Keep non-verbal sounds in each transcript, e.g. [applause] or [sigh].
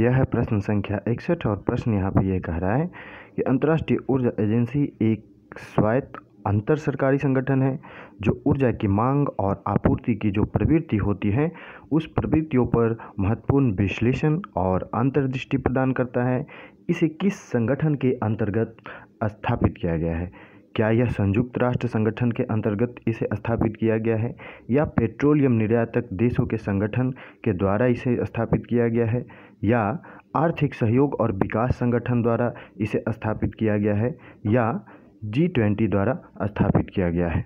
यह है प्रश्न संख्या इकसठ और प्रश्न यहाँ पे यह कह रहा है कि अंतर्राष्ट्रीय ऊर्जा एजेंसी एक स्वायत्त अंतर सरकारी संगठन है जो ऊर्जा की मांग और आपूर्ति की जो प्रवृत्ति होती है उस प्रवृत्तियों पर महत्वपूर्ण विश्लेषण और अंतर्दृष्टि प्रदान करता है इसे किस संगठन के अंतर्गत स्थापित किया गया है क्या यह संयुक्त राष्ट्र संगठन के अंतर्गत इसे स्थापित किया गया है या पेट्रोलियम निर्यातक देशों के संगठन के द्वारा इसे स्थापित किया गया है या आर्थिक सहयोग और विकास संगठन द्वारा इसे स्थापित किया गया है या जी ट्वेंटी द्वारा स्थापित किया गया है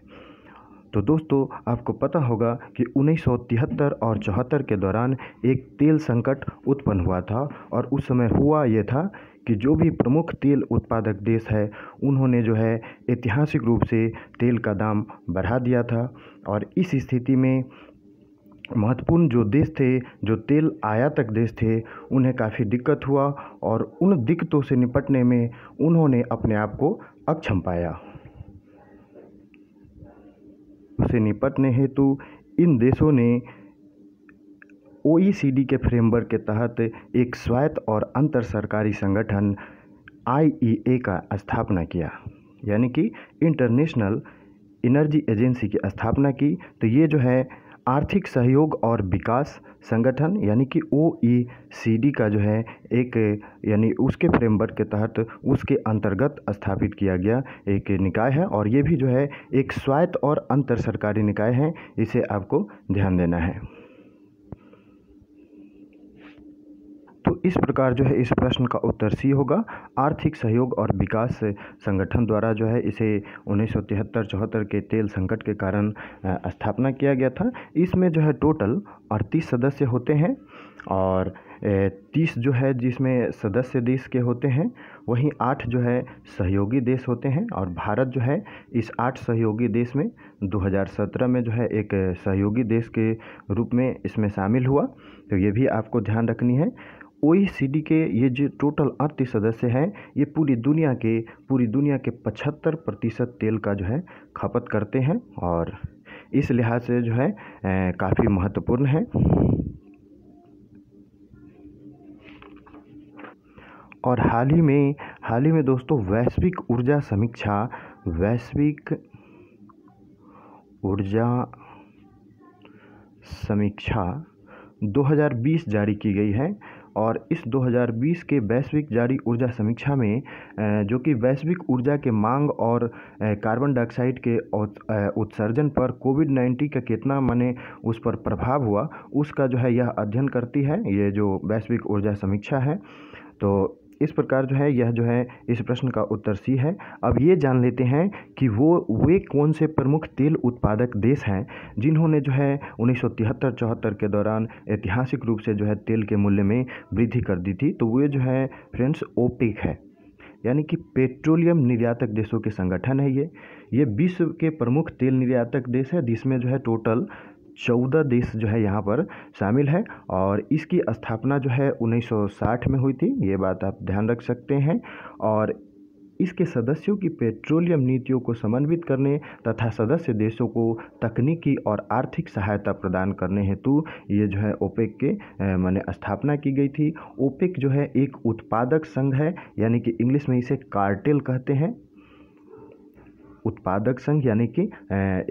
तो दोस्तों आपको पता होगा कि उन्नीस और चौहत्तर के दौरान एक तेल संकट उत्पन्न हुआ था और उस समय हुआ ये था कि जो भी प्रमुख तेल उत्पादक देश है उन्होंने जो है ऐतिहासिक रूप से तेल का दाम बढ़ा दिया था और इस स्थिति में महत्वपूर्ण जो देश थे जो तेल आयातक देश थे उन्हें काफ़ी दिक्कत हुआ और उन दिक्कतों से निपटने में उन्होंने अपने आप को अक्षम पाया उसे निपटने हेतु इन देशों ने ओ के फ्रेमवर्क के तहत एक स्वायत्त और अंतर सरकारी संगठन आई का स्थापना किया यानी कि इंटरनेशनल एनर्जी एजेंसी की स्थापना की तो ये जो है आर्थिक सहयोग और विकास संगठन यानी कि ओ ई सी डी का जो है एक यानी उसके फ्रेमवर्क के तहत उसके अंतर्गत स्थापित किया गया एक निकाय है और ये भी जो है एक स्वायत्त और अंतर सरकारी निकाय है इसे आपको ध्यान देना है इस प्रकार जो है इस प्रश्न का उत्तर सी होगा आर्थिक सहयोग और विकास संगठन द्वारा जो है इसे उन्नीस सौ के तेल संकट के कारण स्थापना किया गया था इसमें जो है टोटल अड़तीस सदस्य होते हैं और तीस जो है जिसमें सदस्य देश के होते हैं वहीं आठ जो है सहयोगी देश होते हैं और भारत जो है इस आठ सहयोगी देश में 2017 में जो है एक सहयोगी देश के रूप में इसमें शामिल हुआ तो ये भी आपको ध्यान रखनी है ओ के ये जो टोटल अड़तीस सदस्य हैं ये पूरी दुनिया के पूरी दुनिया के पचहत्तर प्रतिशत तेल का जो है खपत करते हैं और इस लिहाज से जो है काफ़ी महत्वपूर्ण है और हाल ही में हाल ही में दोस्तों वैश्विक ऊर्जा समीक्षा वैश्विक ऊर्जा समीक्षा 2020 जारी की गई है और इस 2020 के वैश्विक जारी ऊर्जा समीक्षा में जो कि वैश्विक ऊर्जा के मांग और कार्बन डाइऑक्साइड के उत्सर्जन पर कोविड नाइन्टीन का कितना माने उस पर प्रभाव हुआ उसका जो है यह अध्ययन करती है ये जो वैश्विक ऊर्जा समीक्षा है तो इस प्रकार जो है यह जो है इस प्रश्न का उत्तर सी है अब ये जान लेते हैं कि वो वे कौन से प्रमुख तेल उत्पादक देश हैं जिन्होंने जो है उन्नीस सौ के दौरान ऐतिहासिक रूप से जो है तेल के मूल्य में वृद्धि कर दी थी तो वे जो है फ्रेंड्स ओपेक है यानी कि पेट्रोलियम निर्यातक देशों के संगठन है ये ये विश्व के प्रमुख तेल निर्यातक देश है जिसमें जो है टोटल चौदह देश जो है यहाँ पर शामिल है और इसकी स्थापना जो है 1960 में हुई थी ये बात आप ध्यान रख सकते हैं और इसके सदस्यों की पेट्रोलियम नीतियों को समन्वित करने तथा सदस्य देशों को तकनीकी और आर्थिक सहायता प्रदान करने हेतु ये जो है ओपेक के मैंने स्थापना की गई थी ओपेक जो है एक उत्पादक संघ है यानी कि इंग्लिश में इसे कार्टेल कहते हैं उत्पादक संघ यानी कि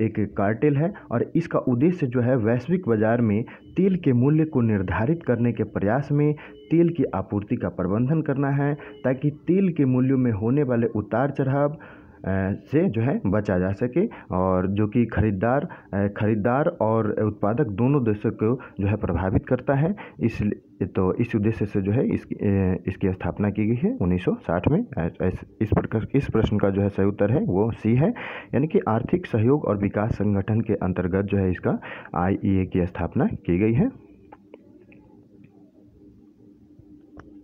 एक कार्टेल है और इसका उद्देश्य जो है वैश्विक बाज़ार में तेल के मूल्य को निर्धारित करने के प्रयास में तेल की आपूर्ति का प्रबंधन करना है ताकि तेल के मूल्यों में होने वाले उतार चढ़ाव से जो है बचा जा सके और जो कि खरीदार खरीदार और उत्पादक दोनों देशों को जो है प्रभावित करता है इसलिए तो इस उद्देश्य से जो है इसकी इसकी स्थापना की गई है 1960 में इस प्रकार इस प्रश्न का जो है सही उत्तर है वो सी है यानी कि आर्थिक सहयोग और विकास संगठन के अंतर्गत जो है इसका आई की स्थापना की गई है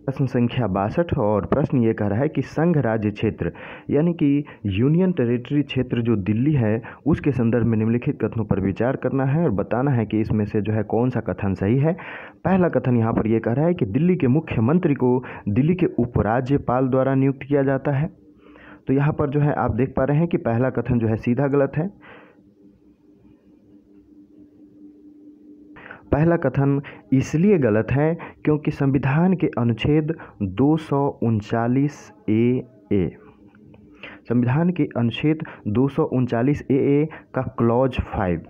प्रश्न संख्या बासठ और प्रश्न ये कह रहा है कि संघ राज्य क्षेत्र यानी कि यूनियन टेरिटरी क्षेत्र जो दिल्ली है उसके संदर्भ में निम्नलिखित कथनों पर विचार करना है और बताना है कि इसमें से जो है कौन सा कथन सही है पहला कथन यहाँ पर यह कह रहा है कि दिल्ली के मुख्यमंत्री को दिल्ली के उपराज्यपाल द्वारा नियुक्त किया जाता है तो यहाँ पर जो है आप देख पा रहे हैं कि पहला कथन जो है सीधा गलत है पहला कथन इसलिए गलत है क्योंकि संविधान के अनुच्छेद दो ए ए संविधान के अनुच्छेद दो ए ए का क्लॉज फाइव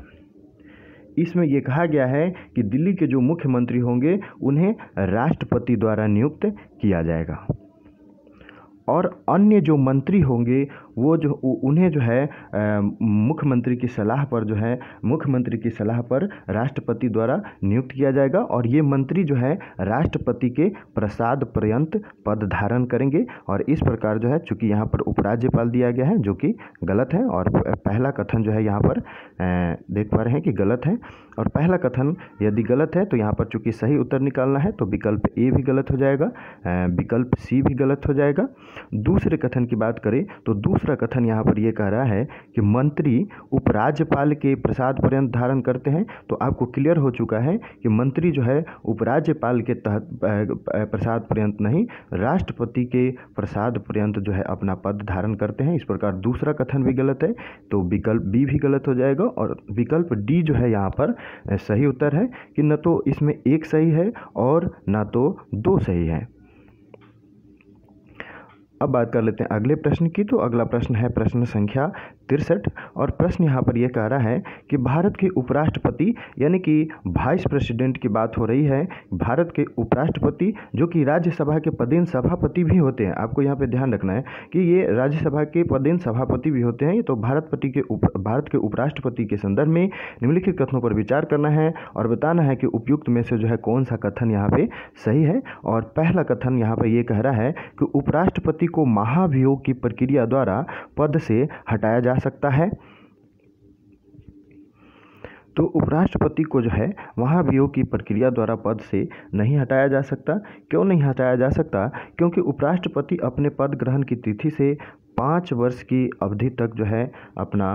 इसमें यह कहा गया है कि दिल्ली के जो मुख्यमंत्री होंगे उन्हें राष्ट्रपति द्वारा नियुक्त किया जाएगा और अन्य जो मंत्री होंगे वो जो उन्हें जो है मुख्यमंत्री की सलाह पर जो है मुख्यमंत्री की सलाह पर राष्ट्रपति द्वारा नियुक्त किया जाएगा और ये मंत्री जो है राष्ट्रपति के प्रसाद पर्यंत पद धारण करेंगे और इस प्रकार जो है चूँकि यहाँ पर उपराज्यपाल दिया गया है जो कि गलत है और पहला कथन जो है यहाँ पर देख पा रहे हैं कि गलत है और पहला कथन यदि गलत है तो यहाँ पर चूंकि सही उत्तर निकालना है तो विकल्प ए भी गलत हो जाएगा विकल्प सी भी गलत हो जाएगा दूसरे कथन की बात करें तो दूसरे दूसरा कथन यहाँ पर यह कह रहा है कि मंत्री उपराज्यपाल के प्रसाद पर्यंत धारण करते हैं तो आपको क्लियर हो चुका है कि मंत्री जो है उपराज्यपाल के तहत प्रसाद पर्यंत नहीं राष्ट्रपति के प्रसाद पर्यंत जो है अपना पद धारण करते हैं इस प्रकार दूसरा कथन भी गलत है तो विकल्प बी भी गलत हो जाएगा और विकल्प डी जो है यहाँ पर सही उत्तर है कि न तो इसमें एक सही है और ना तो दो सही है अब बात कर लेते हैं अगले प्रश्न की तो अगला प्रश्न है प्रश्न संख्या तिरसठ और प्रश्न यहाँ पर यह कह रहा है कि भारत के उपराष्ट्रपति यानी कि वाइस प्रेसिडेंट की बात हो रही है भारत के उपराष्ट्रपति जो कि राज्यसभा के पदेन सभापति भी होते हैं आपको यहाँ पे ध्यान रखना है कि ये राज्यसभा के पदेन सभापति भी होते हैं तो भारतपति के उप भारत के उपराष्ट्रपति के संदर्भ में निम्नलिखित कथनों पर विचार करना है और बताना है कि उपयुक्त में से जो है कौन सा कथन यहाँ पर सही है और पहला कथन यहाँ पर यह कह रहा है कि उपराष्ट्रपति को महाभियोग की प्रक्रिया द्वारा पद से हटाया जा सकता है तो उपराष्ट्रपति को जो है वहाँ वियोग की प्रक्रिया द्वारा पद से नहीं हटाया जा सकता क्यों नहीं हटाया जा सकता क्योंकि उपराष्ट्रपति अपने पद ग्रहण की तिथि से पाँच वर्ष की अवधि तक जो है अपना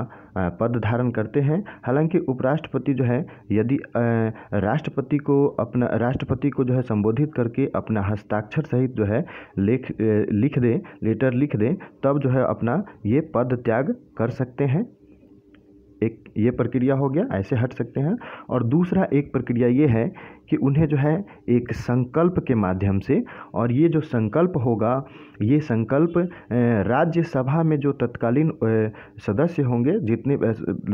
पद धारण करते हैं हालांकि उपराष्ट्रपति जो है यदि राष्ट्रपति को अपना राष्ट्रपति को जो है संबोधित करके अपना हस्ताक्षर सहित जो है लेख लिख दें लेटर लिख दें तब जो है अपना ये पद त्याग कर सकते हैं एक ये प्रक्रिया हो गया ऐसे हट सकते हैं और दूसरा एक प्रक्रिया ये है कि उन्हें जो है एक संकल्प के माध्यम से और ये जो संकल्प होगा ये संकल्प राज्यसभा में जो तत्कालीन सदस्य होंगे जितने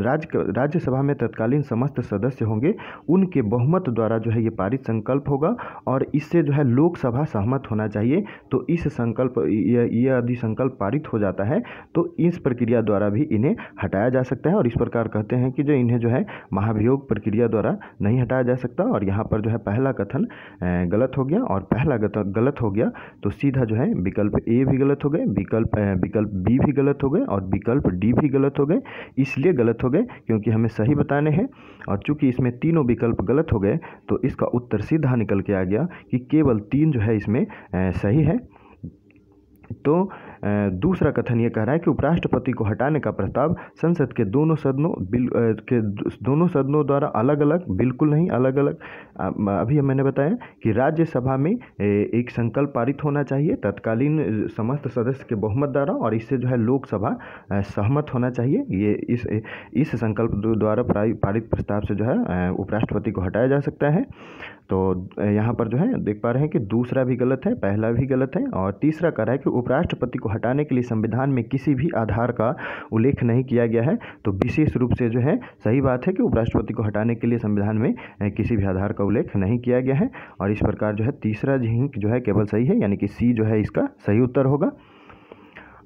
राज्य राज्यसभा में तत्कालीन समस्त सदस्य होंगे उनके बहुमत द्वारा जो है ये पारित संकल्प होगा और इससे जो है लोकसभा सहमत होना चाहिए तो इस संकल्प यह यदि संकल्प पारित हो जाता है तो इस प्रक्रिया द्वारा भी इन्हें हटाया जा सकता है और इस प्रकार कहते हैं कि जो इन्हें जो है महाभियोग प्रक्रिया द्वारा नहीं हटाया जा सकता और यहाँ पर जो है पहला कथन गलत हो गया और पहला गलत हो गया तो सीधा जो है विकल्प ए भी गलत हो गए विकल्प विकल्प बी भी गलत हो गए और विकल्प डी भी गलत हो गए इसलिए गलत हो गए क्योंकि हमें सही बताने हैं और चूंकि इसमें तीनों विकल्प गलत हो गए तो इसका उत्तर सीधा निकल के आ गया कि केवल तीन जो है इसमें सही है तो दूसरा कथन ये कह रहा है कि उपराष्ट्रपति को हटाने का प्रस्ताव संसद के दोनों सदनों बिल के दोनों सदनों द्वारा अलग अलग बिल्कुल नहीं अलग अलग अभी मैंने बताया कि राज्यसभा में एक संकल्प पारित होना चाहिए तत्कालीन समस्त सदस्य के बहुमत द्वारा और इससे जो है लोकसभा सहमत होना चाहिए ये इस इस संकल्प द्वारा पारित प्रस्ताव से जो है उपराष्ट्रपति को हटाया जा सकता है तो यहाँ पर जो है देख पा रहे हैं कि दूसरा भी गलत है पहला भी गलत है और तीसरा कह रहा है कि उपराष्ट्रपति को हटाने के लिए संविधान में किसी भी आधार का उल्लेख नहीं किया गया है तो विशेष रूप से जो है सही बात है कि उपराष्ट्रपति को हटाने के लिए संविधान में किसी भी आधार का उल्लेख नहीं किया गया है और इस प्रकार जो है तीसरा झिंक जो है केवल सही है यानी कि सी जो है इसका सही उत्तर होगा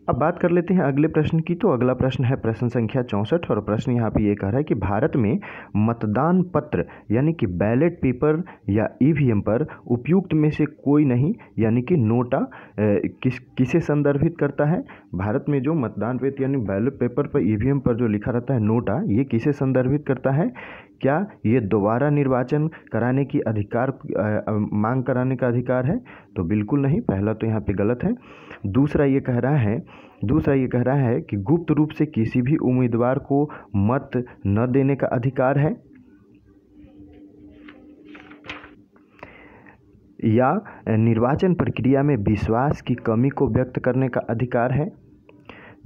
अब बात कर लेते हैं अगले प्रश्न की तो अगला प्रश्न है प्रश्न संख्या चौंसठ और प्रश्न यहाँ पे ये कह रहा है कि भारत में मतदान पत्र यानी कि बैलेट पेपर या ईवीएम पर उपयुक्त में से कोई नहीं यानी कि नोटा किस किसे संदर्भित करता है भारत में जो मतदान पत्र यानी बैलेट पेपर पर ईवीएम पर जो लिखा रहता है नोटा ये किसे संदर्भित करता है क्या ये दोबारा निर्वाचन कराने की अधिकार आ, मांग कराने का अधिकार है तो बिल्कुल नहीं पहला तो यहाँ पे गलत है दूसरा ये कह रहा है दूसरा ये कह रहा है कि गुप्त रूप से किसी भी उम्मीदवार को मत न देने का अधिकार है या निर्वाचन प्रक्रिया में विश्वास की कमी को व्यक्त करने का अधिकार है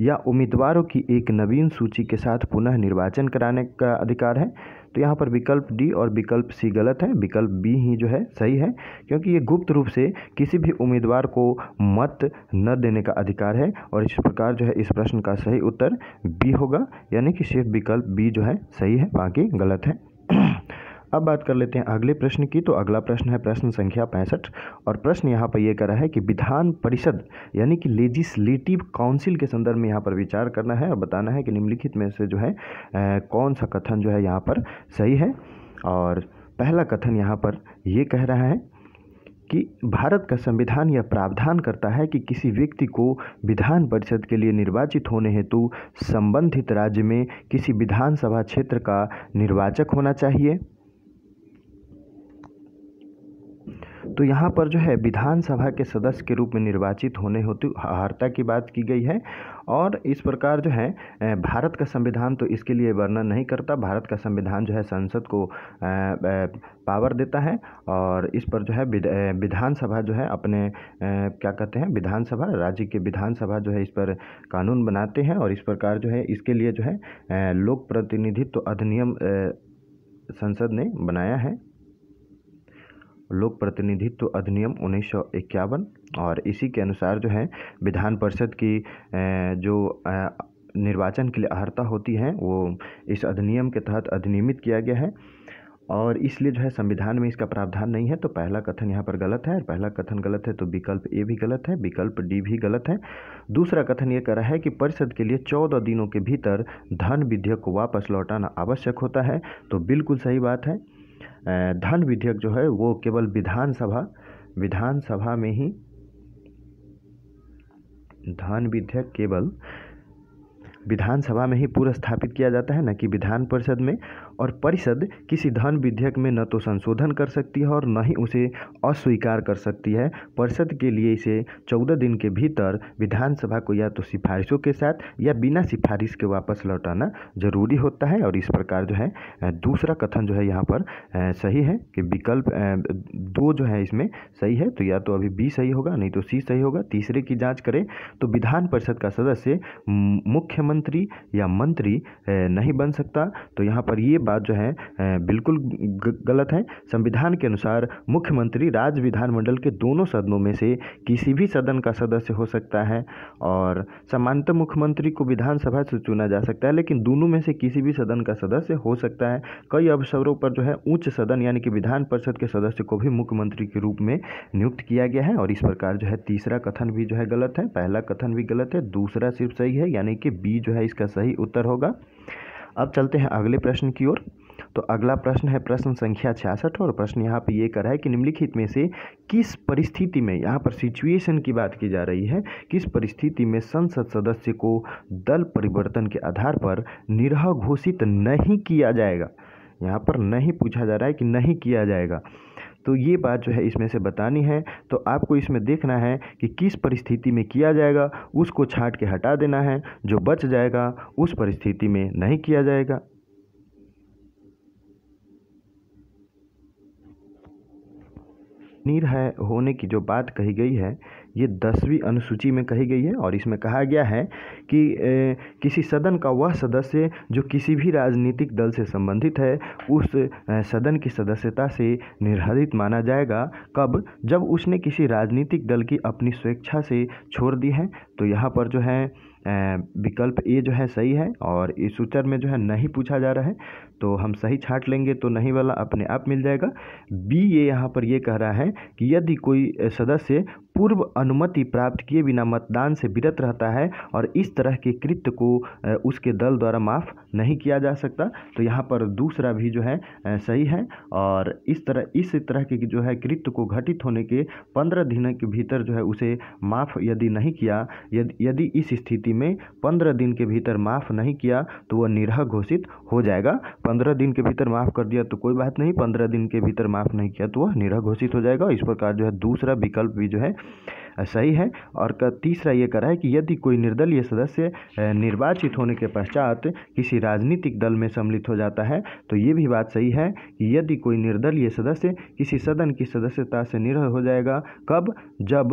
या उम्मीदवारों की एक नवीन सूची के साथ पुनः निर्वाचन कराने का अधिकार है तो यहाँ पर विकल्प डी और विकल्प सी गलत है विकल्प बी ही जो है सही है क्योंकि ये गुप्त रूप से किसी भी उम्मीदवार को मत न देने का अधिकार है और इस प्रकार जो है इस प्रश्न का सही उत्तर बी होगा यानी कि सिर्फ विकल्प बी जो है सही है बाकी गलत है अब बात कर लेते हैं अगले प्रश्न की तो अगला प्रश्न है प्रश्न संख्या पैंसठ और प्रश्न यहाँ पर यह करा है कि विधान परिषद यानी कि लेजिस्लेटिव काउंसिल के संदर्भ में यहाँ पर विचार करना है और बताना है कि निम्नलिखित में से जो है आ, कौन सा कथन जो है यहाँ पर सही है और पहला कथन यहाँ पर ये कह रहा है कि भारत का संविधान यह प्रावधान करता है कि किसी व्यक्ति को विधान परिषद के लिए निर्वाचित होने हेतु संबंधित राज्य में किसी विधानसभा क्षेत्र का निर्वाचक होना चाहिए तो यहाँ पर जो है विधानसभा के सदस्य के रूप में निर्वाचित होने होती अर्हता की बात की गई है और इस प्रकार जो है भारत का संविधान तो इसके लिए वर्णन नहीं करता भारत का संविधान जो है संसद को पावर देता है और इस पर जो है विधानसभा जो है अपने क्या कहते हैं विधानसभा राज्य के विधानसभा जो है इस पर कानून बनाते हैं और इस प्रकार जो है इसके लिए जो है लोक प्रतिनिधित्व तो अधिनियम संसद ने बनाया है लोक प्रतिनिधित्व अधिनियम उन्नीस सौ इक्यावन और इसी के अनुसार जो है विधान परिषद की जो निर्वाचन के लिए अर्हता होती है वो इस अधिनियम के तहत अधिनियमित किया गया है और इसलिए जो है संविधान में इसका प्रावधान नहीं है तो पहला कथन यहाँ पर गलत है और पहला कथन गलत है तो विकल्प ए भी गलत है विकल्प डी भी गलत है दूसरा कथन ये करा है कि परिषद के लिए चौदह दिनों के भीतर धन विधेयक को वापस लौटाना आवश्यक होता है तो बिल्कुल सही बात है धन विधेयक जो है वो केवल विधानसभा विधानसभा में ही धन विधेयक केवल विधानसभा में ही पूरा स्थापित किया जाता है ना कि विधान परिषद में और परिषद किसी धन विधेयक में न तो संशोधन कर सकती है और न ही उसे अस्वीकार कर सकती है परिषद के लिए इसे चौदह दिन के भीतर विधानसभा को या तो सिफारिशों के साथ या बिना सिफारिश के वापस लौटाना जरूरी होता है और इस प्रकार जो है दूसरा कथन जो है यहाँ पर सही है कि विकल्प दो जो है इसमें सही है तो या तो अभी बी सही होगा नहीं तो सी सही होगा तीसरे की जाँच करें तो विधान परिषद का सदस्य मुख्यमंत्री या मंत्री नहीं बन सकता तो यहाँ पर ये बात जो है बिल्कुल गलत है संविधान के अनुसार मुख्यमंत्री राज्य विधानमंडल के दोनों सदनों में से किसी भी सदन का सदस्य हो सकता है और सामान्यतः मुख्यमंत्री को विधानसभा से चुना जा सकता है लेकिन दोनों में से किसी भी सदन का सदस्य हो सकता है कई अवसरों पर जो है उच्च सदन यानी कि विधान परिषद के सदस्य को भी मुख्यमंत्री के रूप में नियुक्त किया गया है और इस प्रकार जो है तीसरा कथन भी जो है गलत है पहला कथन भी गलत है दूसरा सिर्फ सही है यानी कि बी जो है इसका सही उत्तर होगा अब चलते हैं अगले प्रश्न की ओर तो अगला प्रश्न है प्रश्न संख्या छियासठ और प्रश्न यहाँ पे ये करा है कि निम्नलिखित में से किस परिस्थिति में यहाँ पर सिचुएशन की बात की जा रही है किस परिस्थिति में संसद सदस्य को दल परिवर्तन के आधार पर निरह घोषित नहीं किया जाएगा यहाँ पर नहीं पूछा जा रहा है कि नहीं किया जाएगा तो ये बात जो है इसमें से बतानी है तो आपको इसमें देखना है कि किस परिस्थिति में किया जाएगा उसको छाट के हटा देना है जो बच जाएगा उस परिस्थिति में नहीं किया जाएगा नीर है होने की जो बात कही गई है ये दसवीं अनुसूची में कही गई है और इसमें कहा गया है कि ए, किसी सदन का वह सदस्य जो किसी भी राजनीतिक दल से संबंधित है उस सदन की सदस्यता से निर्धारित माना जाएगा कब जब उसने किसी राजनीतिक दल की अपनी स्वेच्छा से छोड़ दी है तो यहाँ पर जो है विकल्प ए जो है सही है और इस उत्तर में जो है नहीं पूछा जा रहा है तो हम सही छाट लेंगे तो नहीं वाला अपने आप मिल जाएगा बी ये यहाँ पर ये कह रहा है कि यदि कोई सदस्य पूर्व अनुमति प्राप्त किए बिना मतदान से विरत रहता है और इस तरह के कृत्य को उसके दल द्वारा माफ़ नहीं किया जा सकता तो यहाँ पर दूसरा भी जो है सही है और इस तरह इस तरह के जो है कृत्य को घटित होने के पंद्रह दिन के भीतर जो है उसे माफ़ यदि नहीं किया यदि यदि इस स्थिति में पंद्रह दिन के भीतर माफ़ नहीं किया तो वह निरह घोषित हो जाएगा पंद्रह दिन के भीतर माफ़ कर दिया तो कोई बात नहीं पंद्रह दिन के भीतर माफ़ नहीं किया तो वह निरह घोषित हो जाएगा इस प्रकार जो है दूसरा विकल्प भी जो है सही है और तीसरा ये करा है कि यदि कोई निर्दलीय सदस्य निर्वाचित होने के पश्चात किसी राजनीतिक दल में सम्मिलित हो जाता है तो ये भी बात सही है कि यदि कोई निर्दलीय सदस्य किसी सदन की सदस्यता से निरह हो जाएगा कब जब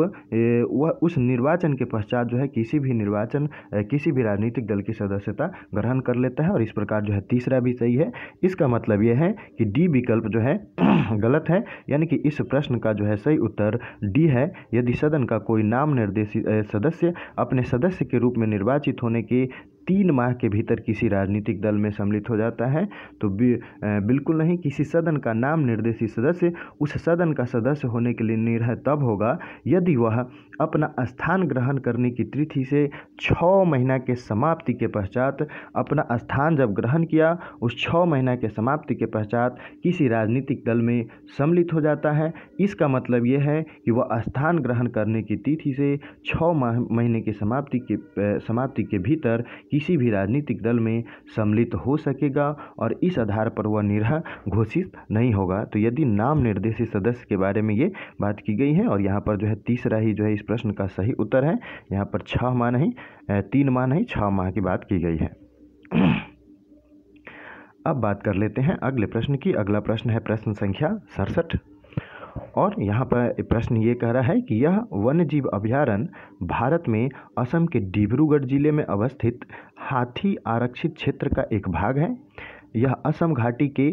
वह उस निर्वाचन के पश्चात जो है किसी भी निर्वाचन किसी भी राजनीतिक दल की सदस्यता ग्रहण कर लेता है और इस प्रकार जो है तीसरा भी सही है इसका मतलब यह है कि डी विकल्प जो है [clears throat] गलत है यानी कि इस प्रश्न का जो है सही उत्तर डी है यदि सदन का का कोई नाम निर्देशित सदस्य अपने सदस्य के रूप में निर्वाचित होने के तीन माह के भीतर किसी राजनीतिक दल में सम्मिलित हो जाता है तो बिल्कुल नहीं किसी सदन का नाम निर्देशित सदस्य उस सदन का सदस्य होने के लिए निर्णय तब होगा यदि वह अपना स्थान ग्रहण करने की तिथि से छः महीना के समाप्ति के पश्चात अपना स्थान जब ग्रहण किया उस छः महीना के समाप्ति के पश्चात किसी राजनीतिक दल में सम्मिलित हो जाता है इसका मतलब यह है कि वह स्थान ग्रहण करने की तिथि से छः महीने के समाप्ति के समाप्ति के भीतर किसी भी राजनीतिक दल में सम्मिलित हो सकेगा और इस आधार पर वह निरह घोषित नहीं होगा तो यदि नाम निर्देशित सदस्य के बारे में ये बात की गई है और यहाँ पर जो है तीसरा ही जो है इस प्रश्न का सही उत्तर है यहाँ पर छः माह नहीं तीन माह नहीं छः माह की बात की गई है [clears throat] अब बात कर लेते हैं अगले प्रश्न की अगला प्रश्न है प्रश्न संख्या सड़सठ और यहाँ पर प्रश्न ये कह रहा है कि यह वन्य जीव अभ्यारण भारत में असम के डिब्रूगढ़ जिले में अवस्थित हाथी आरक्षित क्षेत्र का एक भाग है यह असम घाटी के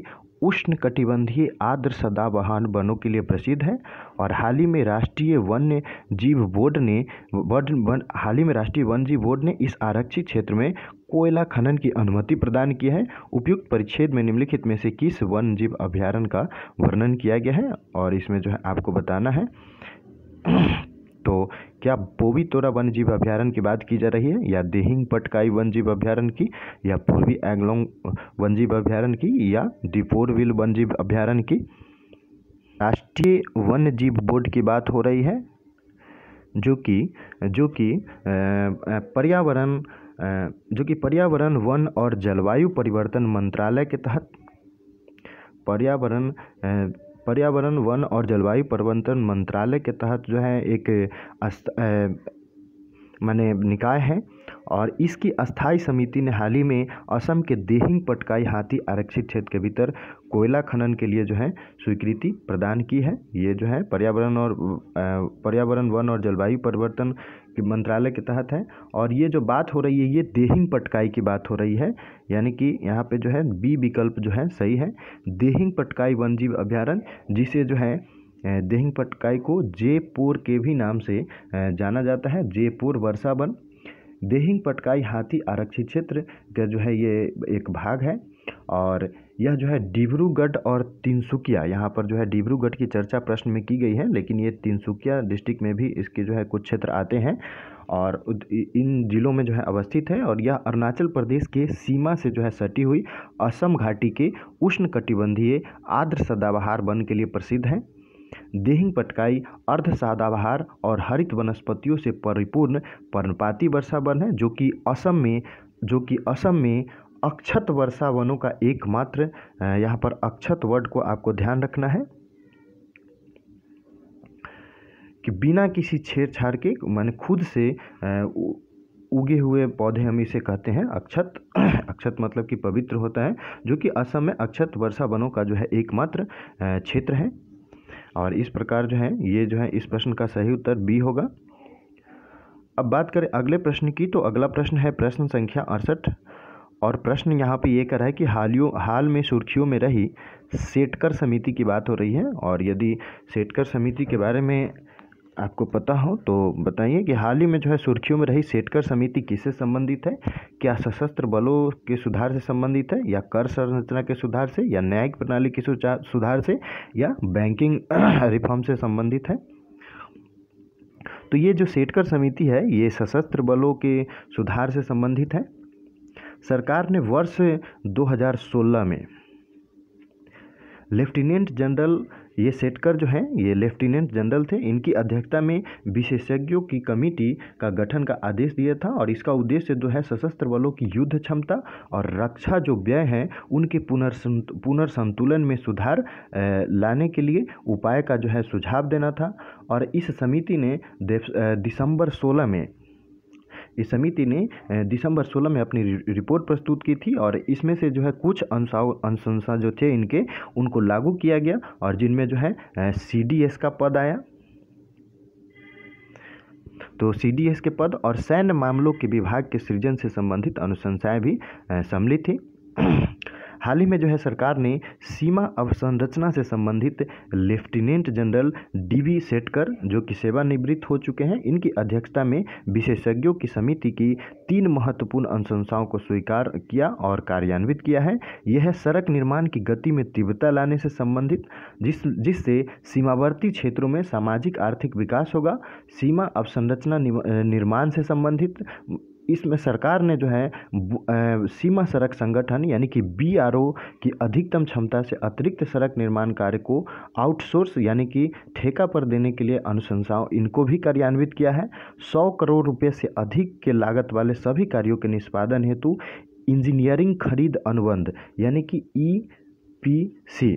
उष्ण कटिबंधीय आर्द्र सदाबहान वनों के लिए प्रसिद्ध है और हाल ही में राष्ट्रीय वन्य जीव बोर्ड ने वन वन हाल ही में राष्ट्रीय वन जीव बोर्ड ने इस आरक्षित क्षेत्र में कोयला खनन की अनुमति प्रदान की है उपयुक्त परिच्छेद में निम्नलिखित में से किस वन जीव अभ्यारण्य का वर्णन किया गया है और इसमें जो है आपको बताना है तो क्या तोरा वन जीव अभ्यारण्य की बात की जा रही है या देहिंग पटकाई वन्य जीव अभ्यारण की या पूर्वी एंगलोंग वन जीव अभ्यारण की या डिपोरविल व्हील वन्य जीव अभ्यारण्य की राष्ट्रीय वन्य जीव बोर्ड की बात हो रही है जो कि जो कि पर्यावरण जो कि पर्यावरण वन और जलवायु परिवर्तन मंत्रालय के तहत पर्यावरण पर्यावरण वन और जलवायु परिवर्तन मंत्रालय के तहत जो है एक माने निकाय है और इसकी अस्थाई समिति ने हाल ही में असम के देहिंग पटकाई हाथी आरक्षित क्षेत्र के भीतर कोयला खनन के लिए जो है स्वीकृति प्रदान की है ये जो है पर्यावरण और पर्यावरण वन और जलवायु परिवर्तन कि मंत्रालय के तहत है और ये जो बात हो रही है ये देहिंग पटकाई की बात हो रही है यानी कि यहाँ पे जो है बी विकल्प जो है सही है देहिंग पटकाई वनजीव अभ्यारण्य जिसे जो है देहिंग पटकाई को जयपुर के भी नाम से जाना जाता है जयपुर वर्षा वन देहिंग पटकाई हाथी आरक्षित क्षेत्र का जो है ये एक भाग है और यह जो है डिब्रूगढ़ और तिनसुकिया यहाँ पर जो है डिब्रूगढ़ की चर्चा प्रश्न में की गई है लेकिन ये तिनसुकिया डिस्ट्रिक्ट में भी इसके जो है कुछ क्षेत्र आते हैं और इन जिलों में जो है अवस्थित है और यह अरुणाचल प्रदेश के सीमा से जो है सटी हुई असम घाटी के उष्ण कटिबंधीय आर्द्र सदाबहार वन के लिए प्रसिद्ध हैं देहिंग पटकाई अर्ध सादाबहार और हरित वनस्पतियों से परिपूर्ण पर्णपाती वर्षा वन है जो कि असम में जो कि असम में अक्षत वर्षा वनों का एकमात्र यहाँ पर अक्षत वर्ड को आपको ध्यान रखना है कि बिना किसी छेड़छाड़ के मैंने खुद से उगे हुए पौधे हम इसे कहते हैं अक्षत [clears throat] अक्षत मतलब कि पवित्र होता है जो कि असम में अक्षत वर्षा वनों का जो है एकमात्र क्षेत्र है और इस प्रकार जो है ये जो है इस प्रश्न का सही उत्तर बी होगा अब बात करें अगले प्रश्न की तो अगला प्रश्न है प्रश्न संख्या अड़सठ और प्रश्न यहाँ पे ये कर रहा है कि हालियों हाल में सुर्खियों में रही सेटकर समिति की बात हो रही है और यदि सेटकर समिति के बारे में आपको पता हो तो बताइए कि हाल ही में जो है सुर्खियों में रही सेटकर समिति किससे संबंधित है क्या सशस्त्र बलों के सुधार से संबंधित है या कर संरचना के सुधार से या न्यायिक प्रणाली के सुधार से या बैंकिंग [clears throat] रिफॉर्म से संबंधित है तो ये जो सेटकर समिति है ये सशस्त्र बलों के सुधार से संबंधित है सरकार ने वर्ष 2016 में लेफ्टिनेंट जनरल ये सेटकर जो है ये लेफ्टिनेंट जनरल थे इनकी अध्यक्षता में विशेषज्ञों की कमेटी का गठन का आदेश दिया था और इसका उद्देश्य जो है सशस्त्र बलों की युद्ध क्षमता और रक्षा जो व्यय है उनके पुनर्संतुलन में सुधार लाने के लिए उपाय का जो है सुझाव देना था और इस समिति ने दिसंबर सोलह में इस समिति ने दिसंबर 16 में अपनी रिपोर्ट प्रस्तुत की थी और इसमें से जो है कुछ अनुशंसा जो थे इनके उनको लागू किया गया और जिनमें जो है सी का पद आया तो सीडीएस के पद और सैन्य मामलों के विभाग के सृजन से संबंधित अनुशंसाएँ भी सम्मिलित थी हाल ही में जो है सरकार ने सीमा अवसंरचना से संबंधित लेफ्टिनेंट जनरल डीवी सेटकर जो कि सेवानिवृत्त हो चुके हैं इनकी अध्यक्षता में विशेषज्ञों की समिति की तीन महत्वपूर्ण अनुशंसाओं को स्वीकार किया और कार्यान्वित किया है यह है सड़क निर्माण की गति में तीव्रता लाने से संबंधित जिस जिससे सीमावर्ती क्षेत्रों में सामाजिक आर्थिक विकास होगा सीमा अवसंरचना निर्माण से संबंधित इसमें सरकार ने जो है सीमा सड़क संगठन यानी कि बी की अधिकतम क्षमता से अतिरिक्त सड़क निर्माण कार्य को आउटसोर्स यानी कि ठेका पर देने के लिए अनुशंसाओं इनको भी कार्यान्वित किया है सौ करोड़ रुपये से अधिक के लागत वाले सभी कार्यों के निष्पादन हेतु इंजीनियरिंग खरीद अनुबंध यानी कि ई पी सी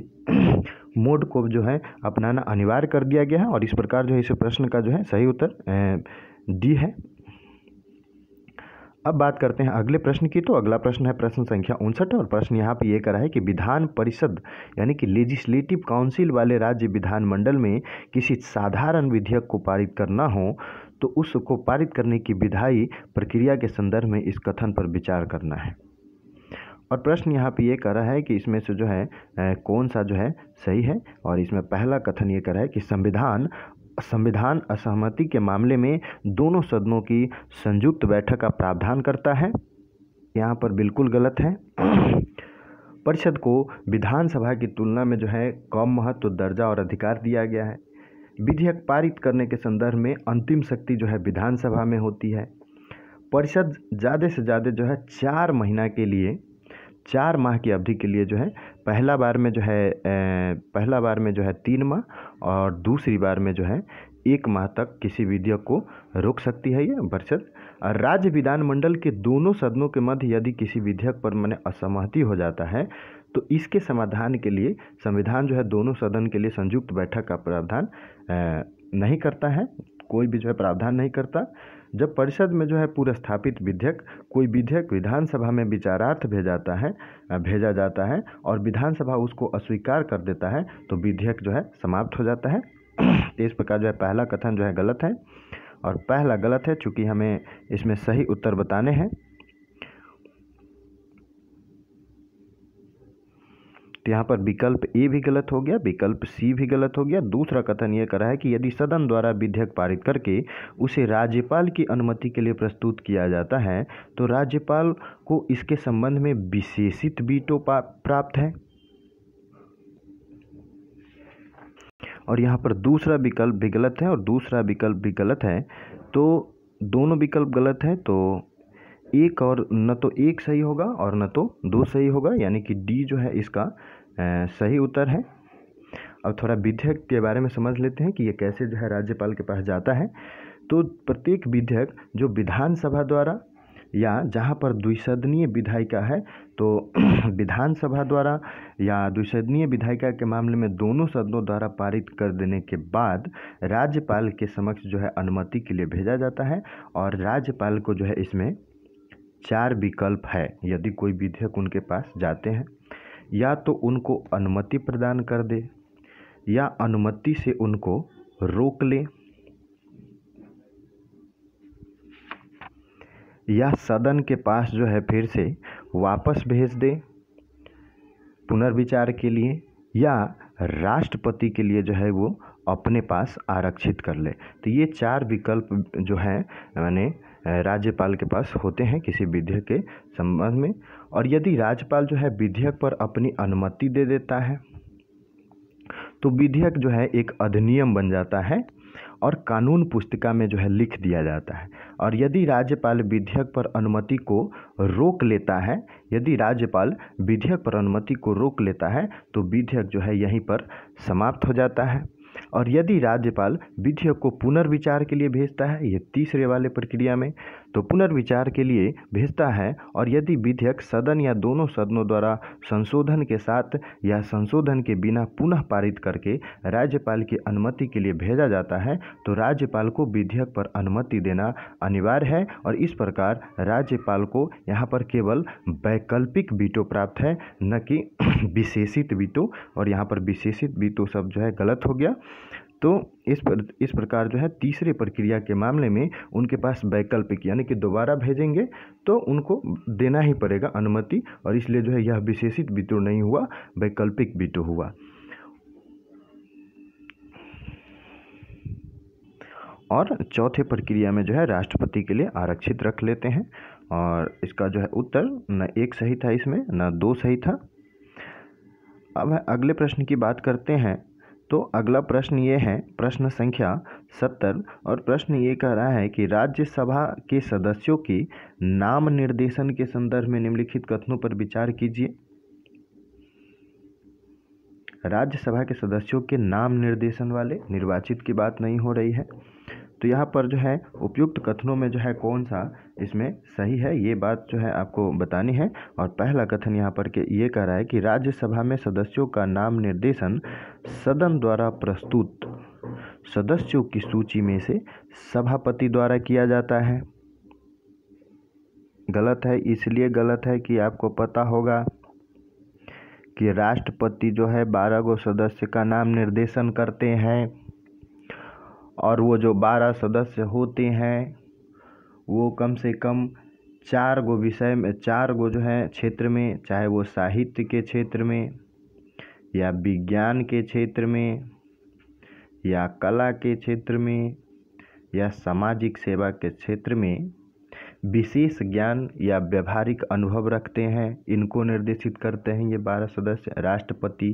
मोड को जो है अपनाना अनिवार्य कर दिया गया है और इस प्रकार जो है इस प्रश्न का जो है सही उत्तर डी है अब बात करते हैं अगले प्रश्न की तो अगला प्रश्न है प्रश्न संख्या उनसठ और प्रश्न यहाँ पे ये करा है कि विधान परिषद यानी कि लेजिस्लेटिव काउंसिल वाले राज्य विधानमंडल में किसी साधारण विधेयक को पारित करना हो तो उसको पारित करने की विधायी प्रक्रिया के संदर्भ में इस कथन पर विचार करना है और प्रश्न यहाँ पे ये करा है कि इसमें से जो है कौन सा जो है सही है और इसमें पहला कथन ये करा है कि संविधान संविधान असहमति के मामले में दोनों सदनों की संयुक्त बैठक का प्रावधान करता है यहाँ पर बिल्कुल गलत है परिषद को विधानसभा की तुलना में जो है कम महत्व दर्जा और अधिकार दिया गया है विधेयक पारित करने के संदर्भ में अंतिम शक्ति जो है विधानसभा में होती है परिषद ज़्यादा से ज़्यादा जो है चार महीना के लिए चार माह की अवधि के लिए जो है पहला बार में जो है पहला बार में जो है तीन माह और दूसरी बार में जो है एक माह तक किसी विधेयक को रोक सकती है यह परिषद और राज्य विधानमंडल के दोनों सदनों के मध्य यदि किसी विधेयक पर मैंने असहमति हो जाता है तो इसके समाधान के लिए संविधान जो है दोनों सदन के लिए संयुक्त बैठक का प्रावधान नहीं करता है कोई भी जो है प्रावधान नहीं करता जब परिषद में जो है पूर्व स्थापित विधेयक कोई विधेयक विधानसभा में विचारार्थ भेजाता है भेजा जाता है और विधानसभा उसको अस्वीकार कर देता है तो विधेयक जो है समाप्त हो जाता है तो इस प्रकार जो है पहला कथन जो है गलत है और पहला गलत है चूँकि हमें इसमें सही उत्तर बताने हैं तो यहाँ पर विकल्प ए भी गलत हो गया विकल्प सी भी गलत हो गया दूसरा कथन यह करा है कि यदि सदन द्वारा विधेयक पारित करके उसे राज्यपाल की अनुमति के लिए प्रस्तुत किया जाता है तो राज्यपाल को इसके संबंध में विशेषित बीटो प्राप्त है और यहाँ पर दूसरा विकल्प भी गलत है और दूसरा विकल्प भी गलत है तो दोनों विकल्प गलत है तो एक और न तो एक सही होगा और न तो दो सही होगा यानी कि डी जो है इसका सही उत्तर है अब थोड़ा विधेयक के बारे में समझ लेते हैं कि ये कैसे जो है राज्यपाल के पास जाता है तो प्रत्येक विधेयक जो विधानसभा द्वारा या जहाँ पर द्विसदनीय विधायिका है तो [clears throat] विधानसभा द्वारा या द्विसदनीय विधायिका के मामले में दोनों सदनों द्वारा पारित कर देने के बाद राज्यपाल के समक्ष जो है अनुमति के लिए भेजा जाता है और राज्यपाल को जो है इसमें चार विकल्प है यदि कोई विधेयक उनके पास जाते हैं या तो उनको अनुमति प्रदान कर दे या अनुमति से उनको रोक ले या सदन के पास जो है फिर से वापस भेज दे पुनर्विचार के लिए या राष्ट्रपति के लिए जो है वो अपने पास आरक्षित कर ले तो ये चार विकल्प जो हैं मैंने राज्यपाल के पास होते हैं किसी विधेयक के संबंध में और यदि राज्यपाल जो है विधेयक पर अपनी अनुमति दे देता है तो विधेयक जो है एक अधिनियम बन जाता है और कानून पुस्तिका में जो है लिख दिया जाता है और यदि राज्यपाल विधेयक पर अनुमति को रोक लेता है यदि राज्यपाल विधेयक पर अनुमति को रोक लेता है तो विधेयक जो है यहीं पर समाप्त हो जाता है और यदि राज्यपाल विधेयक को पुनर्विचार के लिए भेजता है ये तीसरे वाले प्रक्रिया में तो पुनर्विचार के लिए भेजता है और यदि विधेयक सदन या दोनों सदनों द्वारा संशोधन के साथ या संशोधन के बिना पुनः पारित करके राज्यपाल की अनुमति के लिए भेजा जाता है तो राज्यपाल को विधेयक पर अनुमति देना अनिवार्य है और इस प्रकार राज्यपाल को यहाँ पर केवल वैकल्पिक बीटो प्राप्त है न कि [clears throat] विशेषित बीटो और यहाँ पर विशेषित बीटो सब जो है गलत हो गया तो इस पर इस प्रकार जो है तीसरे प्रक्रिया के मामले में उनके पास वैकल्पिक यानी कि दोबारा भेजेंगे तो उनको देना ही पड़ेगा अनुमति और इसलिए जो है यह विशेषित बिटो नहीं हुआ वैकल्पिक वीटो हुआ और चौथे प्रक्रिया में जो है राष्ट्रपति के लिए आरक्षित रख लेते हैं और इसका जो है उत्तर न एक सही था इसमें न दो सही था अब अगले प्रश्न की बात करते हैं तो अगला प्रश्न ये है प्रश्न संख्या सत्तर और प्रश्न ये कह रहा है कि राज्यसभा के सदस्यों की नाम निर्देशन के संदर्भ में निम्नलिखित कथनों पर विचार कीजिए राज्यसभा के सदस्यों के नाम निर्देशन वाले निर्वाचित की बात नहीं हो रही है तो यहाँ पर जो है उपयुक्त कथनों में जो है कौन सा इसमें सही है ये बात जो है आपको बतानी है और पहला कथन यहाँ पर के ये कह रहा है कि राज्यसभा में सदस्यों का नाम निर्देशन सदन द्वारा प्रस्तुत सदस्यों की सूची में से सभापति द्वारा किया जाता है गलत है इसलिए गलत है कि आपको पता होगा कि राष्ट्रपति जो है बारह गो सदस्य का नाम निर्देशन करते हैं और वो जो बारह सदस्य होते हैं वो कम से कम चार गो विषय में चार गो जो है क्षेत्र में चाहे वो साहित्य के क्षेत्र में या विज्ञान के क्षेत्र में या कला के क्षेत्र में या सामाजिक सेवा के क्षेत्र में विशेष ज्ञान या व्यवहारिक अनुभव रखते हैं इनको निर्देशित करते हैं ये बारह सदस्य राष्ट्रपति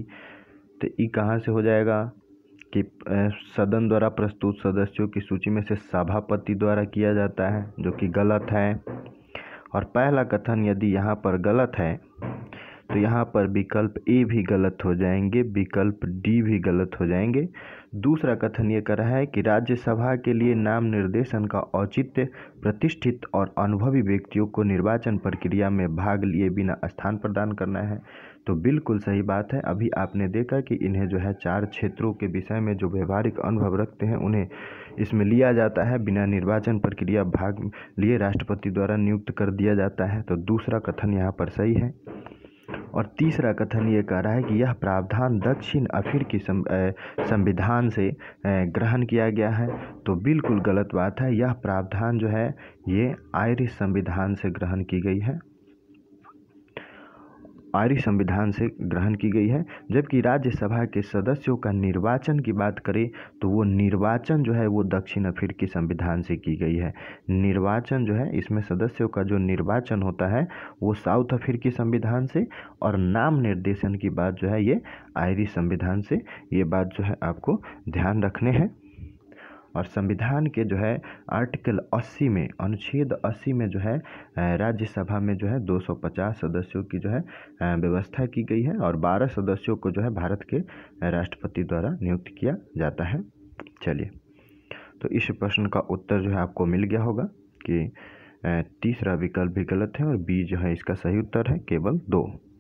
तो ये कहाँ से हो जाएगा कि सदन द्वारा प्रस्तुत सदस्यों की सूची में से सभापति द्वारा किया जाता है जो कि गलत है और पहला कथन यदि यहाँ पर गलत है तो यहाँ पर विकल्प ए भी गलत हो जाएंगे विकल्प डी भी गलत हो जाएंगे दूसरा कथन ये कर रहा है कि राज्यसभा के लिए नाम निर्देशन का औचित्य प्रतिष्ठित और अनुभवी व्यक्तियों को निर्वाचन प्रक्रिया में भाग लिए बिना स्थान प्रदान करना है तो बिल्कुल सही बात है अभी आपने देखा कि इन्हें जो है चार क्षेत्रों के विषय में जो व्यवहारिक अनुभव रखते हैं उन्हें इसमें लिया जाता है बिना निर्वाचन प्रक्रिया भाग लिए राष्ट्रपति द्वारा नियुक्त कर दिया जाता है तो दूसरा कथन यहाँ पर सही है और तीसरा कथन ये कह रहा है कि यह प्रावधान दक्षिण अफ्रीकी संविधान से ग्रहण किया गया है तो बिल्कुल गलत बात है यह प्रावधान जो है ये आयरिश संविधान से ग्रहण की गई है आयरिश संविधान से ग्रहण की गई है जबकि राज्यसभा के सदस्यों का निर्वाचन की बात करें तो वो निर्वाचन जो है वो दक्षिण अफ्रीकी संविधान से की गई है निर्वाचन जो है इसमें सदस्यों का जो निर्वाचन होता है वो साउथ अफ्रीकी संविधान से और नाम निर्देशन की बात जो है ये आयरिश संविधान से ये बात जो है आपको ध्यान रखने हैं और संविधान के जो है आर्टिकल 80 में अनुच्छेद 80 में जो है राज्यसभा में जो है 250 सदस्यों की जो है व्यवस्था की गई है और 12 सदस्यों को जो है भारत के राष्ट्रपति द्वारा नियुक्त किया जाता है चलिए तो इस प्रश्न का उत्तर जो है आपको मिल गया होगा कि तीसरा विकल्प भी गलत है और बी जो है इसका सही उत्तर है केवल दो